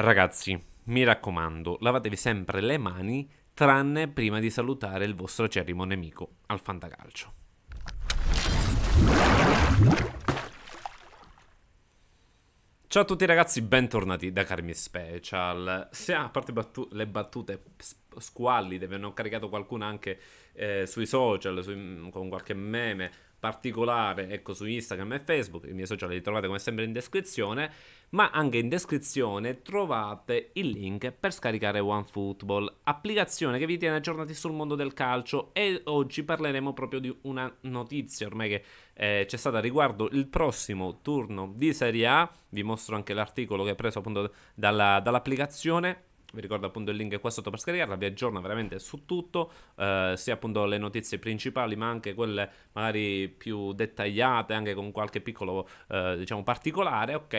Ragazzi, mi raccomando, lavatevi sempre le mani tranne prima di salutare il vostro acerrimo nemico al fantacalcio. Ciao a tutti ragazzi, bentornati da Carmi Special. Se a parte battu le battute squallide, ve ne ho caricato qualcuno anche eh, sui social, su mm, con qualche meme, particolare ecco, su Instagram e Facebook, i miei social li trovate come sempre in descrizione, ma anche in descrizione trovate il link per scaricare OneFootball, applicazione che vi tiene aggiornati sul mondo del calcio e oggi parleremo proprio di una notizia ormai che eh, c'è stata riguardo il prossimo turno di Serie A, vi mostro anche l'articolo che ho preso appunto dalla, dall'applicazione vi ricordo appunto il link qua sotto per scaricarla, vi aggiorna veramente su tutto, eh, sia appunto le notizie principali ma anche quelle magari più dettagliate, anche con qualche piccolo eh, diciamo particolare, ok?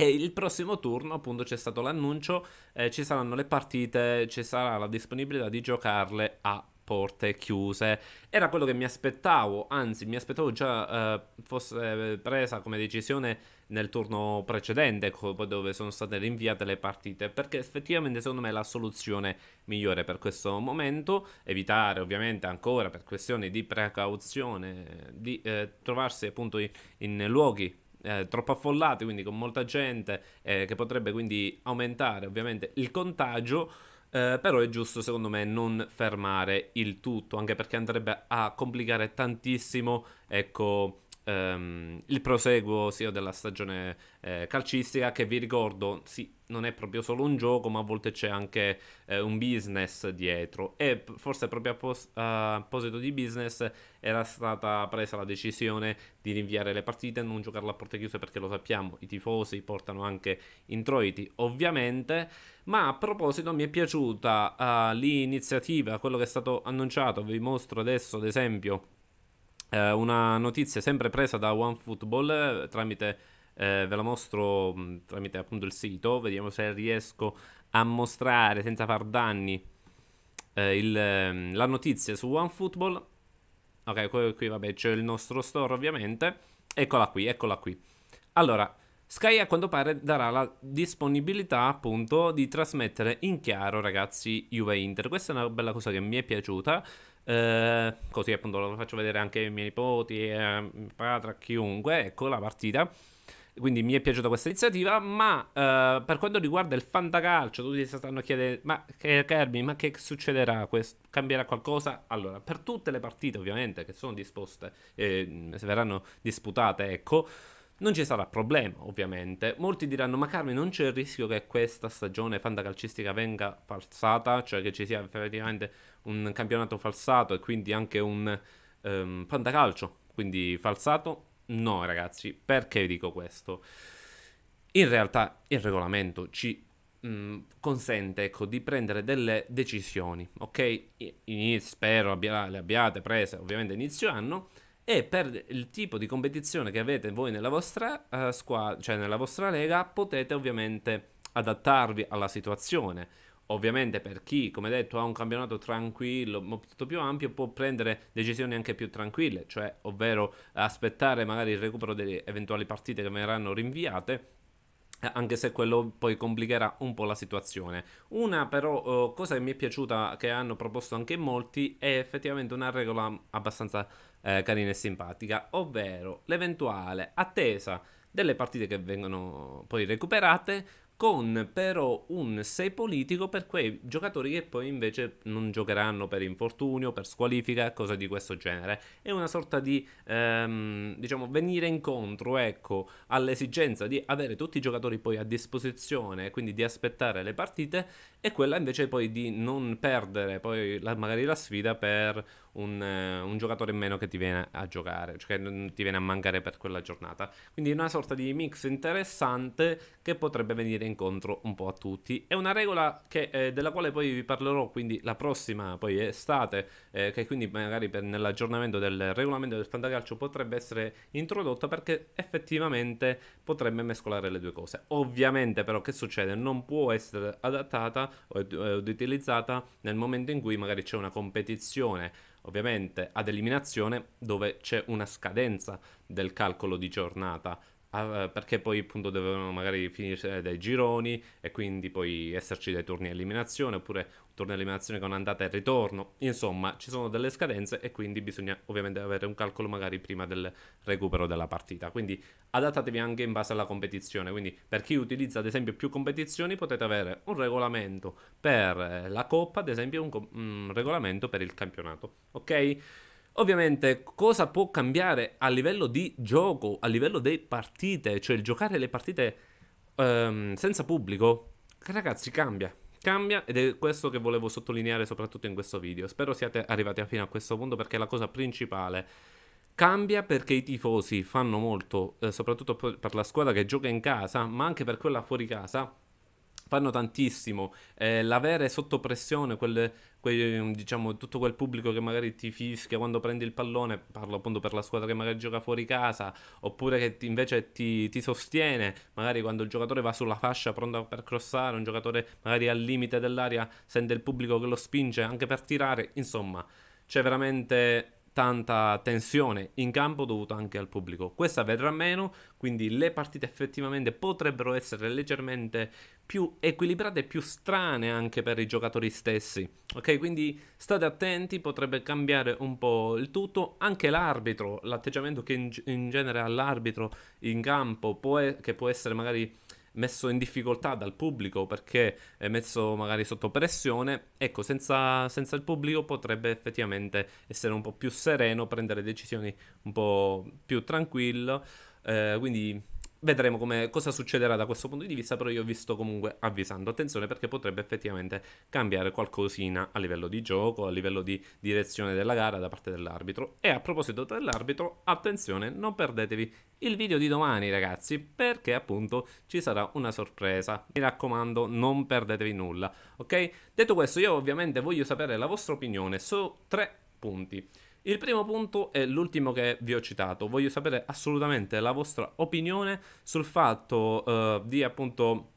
E il prossimo turno, appunto, c'è stato l'annuncio, eh, ci saranno le partite, ci sarà la disponibilità di giocarle a porte chiuse. Era quello che mi aspettavo, anzi mi aspettavo già eh, fosse eh, presa come decisione nel turno precedente dove sono state rinviate le partite perché effettivamente secondo me è la soluzione migliore per questo momento evitare ovviamente ancora per questioni di precauzione di eh, trovarsi appunto in, in luoghi eh, troppo affollati quindi con molta gente eh, che potrebbe quindi aumentare ovviamente il contagio eh, però è giusto secondo me non fermare il tutto anche perché andrebbe a complicare tantissimo ecco ehm, il proseguo sia della stagione eh, calcistica che vi ricordo sì, non è proprio solo un gioco ma a volte c'è anche eh, un business dietro e forse proprio a, pos- a proposito di business era stata presa la decisione di rinviare le partite e non giocarla a porte chiuse perché lo sappiamo i tifosi portano anche introiti ovviamente ma a proposito mi è piaciuta uh, l'iniziativa quello che è stato annunciato vi mostro adesso ad esempio eh, una notizia sempre presa da OneFootball eh, tramite, eh, ve la mostro mh, mm, tramite appunto il sito, vediamo se riesco a mostrare senza far danni eh, il, mm, la notizia su OneFootball. Ok, qui, qui vabbè c'è il nostro store ovviamente, eccola qui, eccola qui. Allora, Sky a quanto pare darà la disponibilità appunto di trasmettere in chiaro ragazzi Juve Inter, questa è una bella cosa che mi è piaciuta. Eh, così appunto lo faccio vedere anche ai miei nipoti, a eh, mio padre, a chiunque, ecco la partita. Quindi mi è piaciuta questa iniziativa, ma eh, per quanto riguarda il fantacalcio, tutti si stanno chiedendo, ma che, Kirby, ma che succederà? Questo? Cambierà qualcosa? Allora, per tutte le partite ovviamente che sono disposte, eh, se verranno disputate, ecco, non ci sarà problema, ovviamente. Molti diranno: Ma Carmi, non c'è il rischio che questa stagione fantacalcistica venga falsata, cioè che ci sia effettivamente un campionato falsato e quindi anche un um, ehm, pantacalcio, quindi falsato? No ragazzi, perché dico questo? In realtà il regolamento ci mh, mm, consente ecco, di prendere delle decisioni, ok? Inizio, spero abbia, le abbiate prese ovviamente inizio anno e per il tipo di competizione che avete voi nella vostra uh, eh, squadra, cioè nella vostra lega, potete ovviamente adattarvi alla situazione ovviamente per chi, come detto, ha un campionato tranquillo, molto più ampio, può prendere decisioni anche più tranquille, cioè ovvero aspettare magari il recupero delle eventuali partite che verranno rinviate eh, anche se quello poi complicherà un po' la situazione. Una però eh, cosa che mi è piaciuta, che hanno proposto anche molti, è effettivamente una regola abbastanza eh, carina e simpatica, ovvero l'eventuale attesa delle partite che vengono poi recuperate con però un 6 politico per quei giocatori che poi invece non giocheranno per infortunio, per squalifica, cose di questo genere. È una sorta di, ehm, diciamo, venire incontro, ecco, all'esigenza di avere tutti i giocatori poi a disposizione, quindi di aspettare le partite, e quella invece poi di non perdere poi la, magari la sfida per un, eh, un, giocatore in meno che ti viene a giocare, cioè che ti viene a mancare per quella giornata. Quindi una sorta di mix interessante che potrebbe venire incontro un po' a tutti. È una regola che, eh, della quale poi vi parlerò, quindi la prossima, poi estate, eh, che quindi magari per, nell'aggiornamento del regolamento del fantacalcio potrebbe essere introdotta perché effettivamente potrebbe mescolare le due cose. Ovviamente però che succede? Non può essere adattata o, eh, o utilizzata nel momento in cui magari c'è una competizione ovviamente ad eliminazione dove c'è una scadenza del calcolo di giornata Ah, eh, perché poi appunto dovevano magari finire eh, dai gironi e quindi poi esserci dei turni a eliminazione oppure un turno a eliminazione con andata e ritorno insomma ci sono delle scadenze e quindi bisogna ovviamente avere un calcolo magari prima del recupero della partita quindi adattatevi anche in base alla competizione quindi per chi utilizza ad esempio più competizioni potete avere un regolamento per eh, la coppa ad esempio un, co- un mm, regolamento per il campionato ok Ovviamente cosa può cambiare a livello di gioco, a livello delle partite, cioè il giocare le partite um, senza pubblico, ragazzi cambia, cambia ed è questo che volevo sottolineare soprattutto in questo video. Spero siate arrivati fino a questo punto perché è la cosa principale. Cambia perché i tifosi fanno molto, eh, soprattutto per la squadra che gioca in casa, ma anche per quella fuori casa, fanno tantissimo. Eh, l'avere sotto pressione quel, quel, mm, diciamo, tutto quel pubblico che magari ti fischia quando prendi il pallone, parlo appunto per la squadra che magari gioca fuori casa, oppure che ti, invece ti, ti, sostiene, magari quando il giocatore va sulla fascia pronto per crossare, un giocatore magari al limite dell'aria sente il pubblico che lo spinge anche per tirare, insomma, c'è veramente tanta tensione in campo dovuta anche al pubblico. Questa vedrà meno, quindi le partite effettivamente potrebbero essere leggermente più equilibrate e più strane anche per i giocatori stessi. Ok, quindi state attenti, potrebbe cambiare un po' il tutto, anche l'arbitro, l'atteggiamento che in, in genere all'arbitro in campo può, che può essere magari messo in difficoltà dal pubblico perché è messo magari sotto pressione, ecco, senza, senza il pubblico potrebbe effettivamente essere un po' più sereno, prendere decisioni un po' più tranquillo, eh, quindi Vedremo come, cosa succederà da questo punto di vista, però io vi sto comunque avvisando, attenzione perché potrebbe effettivamente cambiare qualcosina a livello di gioco, a livello di direzione della gara da parte dell'arbitro. E a proposito dell'arbitro, attenzione, non perdetevi il video di domani ragazzi, perché appunto ci sarà una sorpresa. Mi raccomando, non perdetevi nulla, ok? Detto questo, io ovviamente voglio sapere la vostra opinione su tre punti. Il primo punto è l'ultimo che vi ho citato, voglio sapere assolutamente la vostra opinione sul fatto eh, di appunto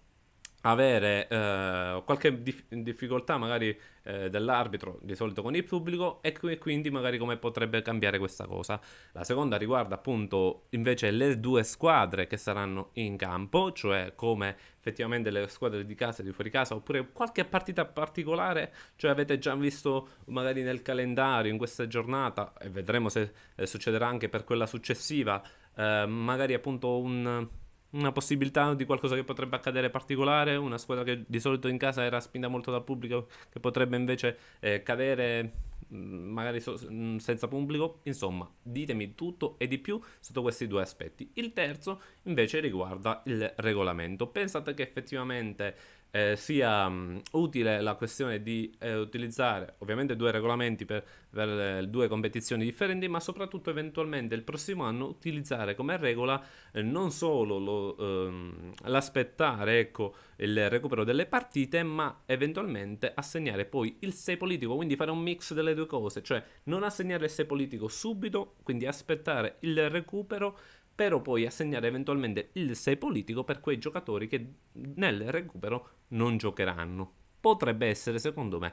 avere eh, qualche dif- difficoltà magari eh, dell'arbitro di solito con il pubblico e qui- quindi magari come potrebbe cambiare questa cosa. La seconda riguarda appunto invece le due squadre che saranno in campo, cioè come effettivamente le squadre di casa e di fuori casa oppure qualche partita particolare, cioè avete già visto magari nel calendario in questa giornata e vedremo se eh, succederà anche per quella successiva, eh, magari appunto un una possibilità di qualcosa che potrebbe accadere particolare, una squadra che di solito in casa era spinta molto dal pubblico, che potrebbe invece eh, cadere mm, magari so- mm, senza pubblico, insomma ditemi tutto e di più sotto questi due aspetti. Il terzo invece riguarda il regolamento. Pensate che effettivamente eh, sia um, utile la questione di eh, utilizzare ovviamente due regolamenti per, per eh, due competizioni differenti, ma soprattutto eventualmente il prossimo anno utilizzare come regola eh, non solo lo, ehm, l'aspettare ecco, il recupero delle partite, ma eventualmente assegnare poi il 6 politico, quindi fare un mix delle due cose, cioè non assegnare il 6 politico subito, quindi aspettare il recupero però poi assegnare eventualmente il 6 politico per quei giocatori che nel recupero non giocheranno. Potrebbe essere, secondo me,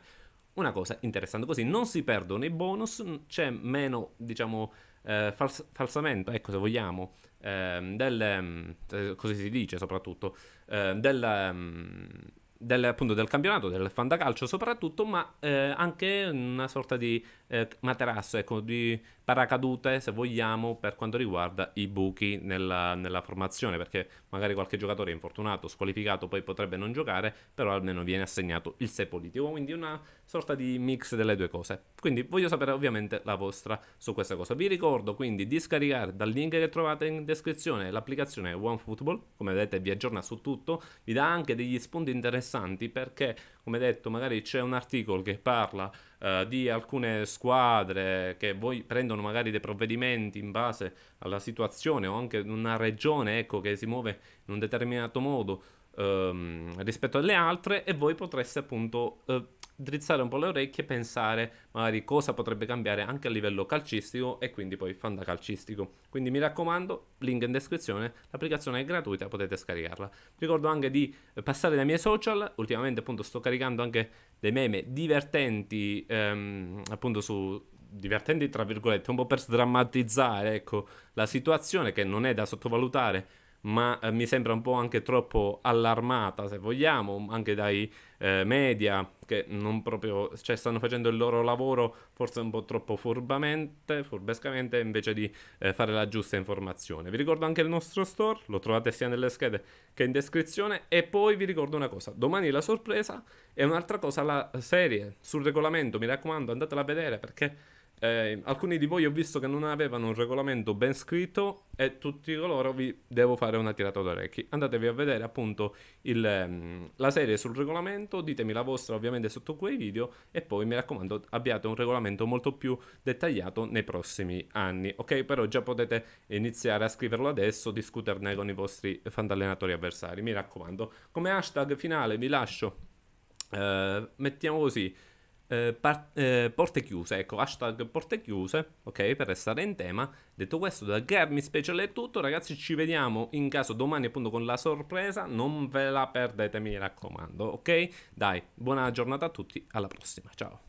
una cosa interessante. Così non si perdono i bonus, c'è meno, diciamo, eh, fals- falsamento, ecco se vogliamo, eh, del, ehm, eh, così si dice soprattutto, eh, del ehm, del, appunto del campionato, del calcio soprattutto, ma eh, anche una sorta di eh, materasso, ecco, di paracadute se vogliamo per quanto riguarda i buchi nella, nella, formazione, perché magari qualche giocatore è infortunato, squalificato, poi potrebbe non giocare, però almeno viene assegnato il sé politico, quindi una sorta di mix delle due cose. Quindi voglio sapere ovviamente la vostra su questa cosa. Vi ricordo quindi di scaricare dal link che trovate in descrizione l'applicazione OneFootball, come vedete vi aggiorna su tutto, vi dà anche degli spunti interessanti interessanti perché, come detto, magari c'è un articolo che parla eh, di alcune squadre che voi prendono magari dei provvedimenti in base alla situazione o anche una regione ecco, che si muove in un determinato modo ehm, rispetto alle altre e voi potreste appunto... Eh, drizzare un po' le orecchie e pensare magari cosa potrebbe cambiare anche a livello calcistico e quindi poi fanda calcistico. Quindi mi raccomando, link in descrizione, l'applicazione è gratuita, potete scaricarla. Ricordo anche di eh, passare dai miei social, ultimamente appunto sto caricando anche dei meme divertenti ehm, appunto su divertenti tra virgolette, un po' per sdrammatizzare ecco, la situazione che non è da sottovalutare ma eh, mi sembra un po' anche troppo allarmata, se vogliamo, anche dai eh, media che non proprio, cioè stanno facendo il loro lavoro forse un po' troppo furbamente, furbescamente, invece di eh, fare la giusta informazione. Vi ricordo anche il nostro store, lo trovate sia nelle schede che in descrizione e poi vi ricordo una cosa, domani la sorpresa è un'altra cosa la serie sul regolamento, mi raccomando, andatela a vedere perché eh, alcuni di voi ho visto che non avevano un regolamento ben scritto e tutti coloro vi devo fare una tirata d'orecchi. Andatevi a vedere appunto il, ehm, la serie sul regolamento, ditemi la vostra ovviamente sotto quei video e poi mi raccomando abbiate un regolamento molto più dettagliato nei prossimi anni. Ok, però già potete iniziare a scriverlo adesso, discuterne con i vostri fantallenatori avversari. Mi raccomando, come hashtag finale vi lascio. Eh, mettiamo così eh, eh, porte chiuse, ecco, hashtag porte chiuse, ok, per restare in tema. Detto questo, da Garmi Special è tutto, ragazzi, ci vediamo in caso domani appunto con la sorpresa, non ve la perdete, mi raccomando, ok? Dai, buona giornata a tutti, alla prossima, ciao!